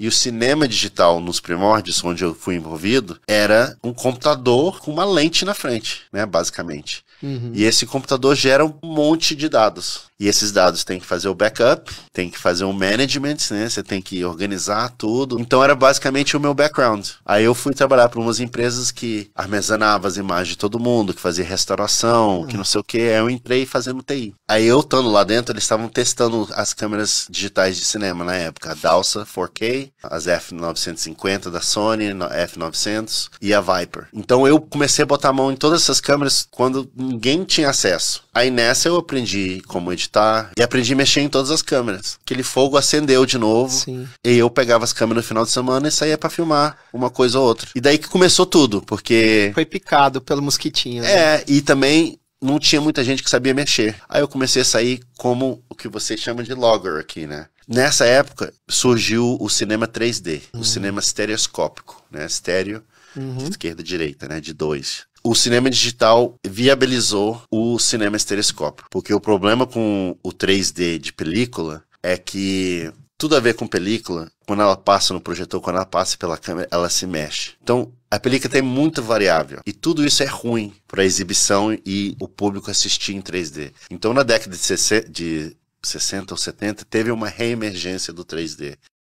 E o cinema digital nos primórdios, onde eu fui envolvido, era um computador com uma lente na frente, né, basicamente. Uhum. E esse computador gera um monte de dados. E esses dados tem que fazer o backup, tem que fazer um management, né? Você tem que organizar tudo. Então era basicamente o meu background. Aí eu fui trabalhar para umas empresas que armazenava as imagens de todo mundo, que fazia restauração, uhum. que não sei o que. Aí eu entrei fazendo TI. Aí eu estando lá dentro, eles estavam testando as câmeras digitais de cinema na época. A Dalsa 4K, as F950 da Sony, F900 e a Viper. Então eu comecei a botar a mão em todas essas câmeras quando ninguém tinha acesso. Aí nessa eu aprendi como editar e aprendi a mexer em todas as câmeras. Aquele fogo acendeu de novo. Sim. E eu pegava as câmeras no final de semana e saía para filmar uma coisa ou outra. E daí que começou tudo, porque. Foi picado pelo mosquitinho. Né? É, e também não tinha muita gente que sabia mexer. Aí eu comecei a sair como o que você chama de logger aqui, né? Nessa época surgiu o cinema 3D, uhum. o cinema estereoscópico, né? Estéreo, uhum. esquerda direita, né? De dois. O cinema digital viabilizou o cinema estereoscópico, porque o problema com o 3D de película é que tudo a ver com película, quando ela passa no projetor, quando ela passa pela câmera, ela se mexe. Então, a película tem muita variável e tudo isso é ruim para a exibição e o público assistir em 3D. Então, na década de, 60, de 60 ou 70, teve uma reemergência do 3D.